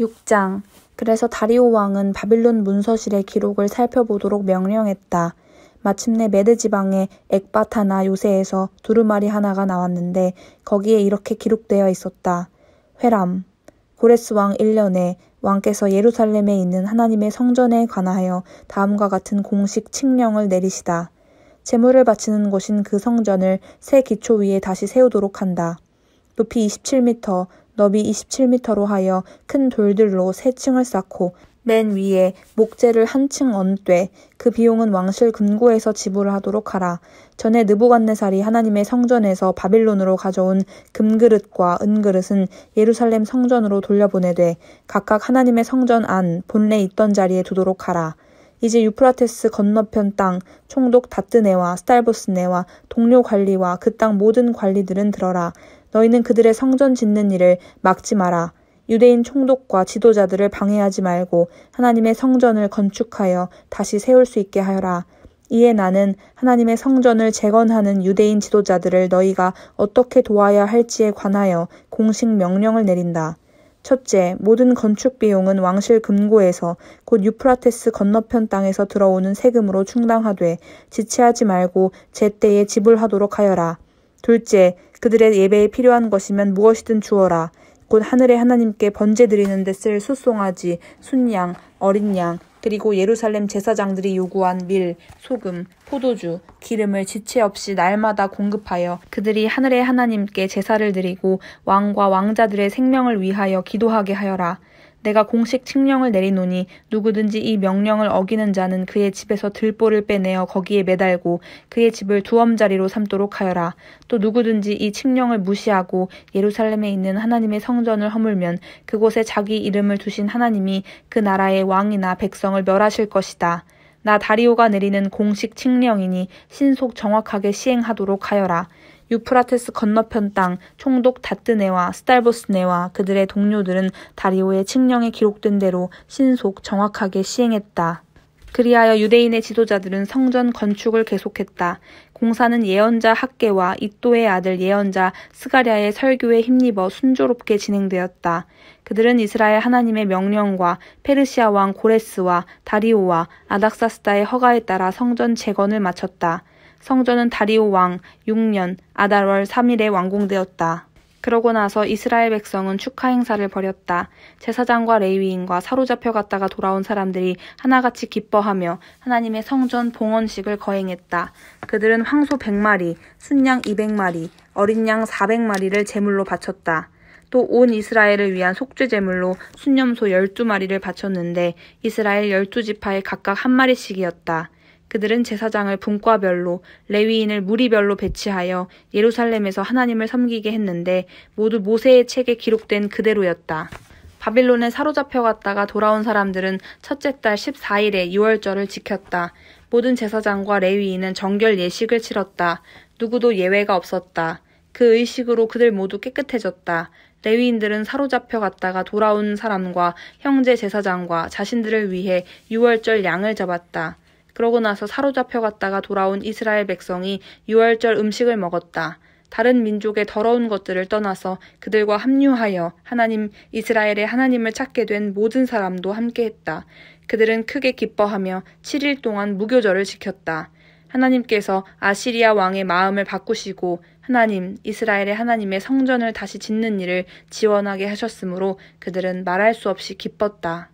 6장 그래서 다리오 왕은 바빌론 문서실의 기록을 살펴보도록 명령했다. 마침내 메드 지방의 액바타나 요새에서 두루마리 하나가 나왔는데 거기에 이렇게 기록되어 있었다. 회람 고레스 왕 1년에 왕께서 예루살렘에 있는 하나님의 성전에 관하여 다음과 같은 공식 칙령을 내리시다. 재물을 바치는 곳인 그 성전을 새 기초 위에 다시 세우도록 한다. 높이 27m, 너비 27m로 하여 큰 돌들로 세 층을 쌓고 맨 위에 목재를 한 층얹되그 비용은 왕실 금고에서 지불 하도록 하라. 전에 느부갓네살이 하나님의 성전에서 바빌론으로 가져온 금그릇과 은그릇은 예루살렘 성전으로 돌려보내되 각각 하나님의 성전 안 본래 있던 자리에 두도록 하라. 이제 유프라테스 건너편 땅 총독 다뜨네와 스탈보스네와 동료 관리와 그 땅 모든 관리들은 들어라. 너희는 그들의 성전 짓는 일을 막지 마라. 유대인 총독과 지도자들을 방해하지 말고 하나님의 성전을 건축하여 다시 세울 수 있게 하여라. 이에 나는 하나님의 성전을 재건하는 유대인 지도자들을 너희가 어떻게 도와야 할지에 관하여 공식 명령을 내린다. 첫째, 모든 건축 비용은 왕실 금고에서 곧 유프라테스 건너편 땅에서 들어오는 세금으로 충당하되 지체하지 말고 제때에 지불하도록 하여라. 둘째, 그들의 예배에 필요한 것이면 무엇이든 주어라. 곧 하늘의 하나님께 번제 드리는 데쓸 숫송아지, 순양, 어린 양, 그리고 예루살렘 제사장들이 요구한 밀, 소금, 포도주, 기름을 지체 없이 날마다 공급하여 그들이 하늘의 하나님께 제사를 드리고 왕과 왕자들의 생명을 위하여 기도하게 하여라. 내가 공식 칙령을 내리노니 누구든지 이 명령을 어기는 자는 그의 집에서 들보를 빼내어 거기에 매달고 그의 집을 두엄자리로 삼도록 하여라. 또 누구든지 이 칙령을 무시하고 예루살렘에 있는 하나님의 성전을 허물면 그곳에 자기 이름을 두신 하나님이 그 나라의 왕이나 백성을 멸하실 것이다. 나 다리오가 내리는 공식 칙령이니 신속 정확하게 시행하도록 하여라. 유프라테스 건너편 땅 총독 다뜨네와 스탈보스네와 그들의 동료들은 다리오의 칙령에 기록된 대로 신속 정확하게 시행했다. 그리하여 유대인의 지도자들은 성전 건축을 계속했다. 공사는 예언자 학계와 이또의 아들 예언자 스가리아의 설교에 힘입어 순조롭게 진행되었다. 그들은 이스라엘 하나님의 명령과 페르시아 왕 고레스와 다리오와 아닥사스다의 허가에 따라 성전 재건을 마쳤다. 성전은 다리오 왕 6년 아달월 3일에 완공되었다. 그러고 나서 이스라엘 백성은 축하 행사를 벌였다. 제사장과 레위인과 사로잡혀 갔다가 돌아온 사람들이 하나같이 기뻐하며 하나님의 성전 봉헌식을 거행했다. 그들은 황소 100마리, 순양 200마리, 어린 양 400마리를 제물로 바쳤다. 또 온 이스라엘을 위한 속죄 제물로 순염소 12마리를 바쳤는데 이스라엘 12지파에 각각 한 마리씩이었다. 그들은 제사장을 분과별로 레위인을 무리별로 배치하여 예루살렘에서 하나님을 섬기게 했는데 모두 모세의 책에 기록된 그대로였다. 바빌론에 사로잡혀갔다가 돌아온 사람들은 첫째 달 14일에 유월절을 지켰다. 모든 제사장과 레위인은 정결 예식을 치렀다. 누구도 예외가 없었다. 그 의식으로 그들 모두 깨끗해졌다. 레위인들은 사로잡혀 갔다가 돌아온 사람과 형제 제사장과 자신들을 위해 유월절 양을 잡았다. 그러고 나서 사로잡혀갔다가 돌아온 이스라엘 백성이 유월절 음식을 먹었다. 다른 민족의 더러운 것들을 떠나서 그들과 합류하여 하나님 이스라엘의 하나님을 찾게 된 모든 사람도 함께했다. 그들은 크게 기뻐하며 7일 동안 무교절을 지켰다. 하나님께서 아시리아 왕의 마음을 바꾸시고 하나님 이스라엘의 하나님의 성전을 다시 짓는 일을 지원하게 하셨으므로 그들은 말할 수 없이 기뻤다.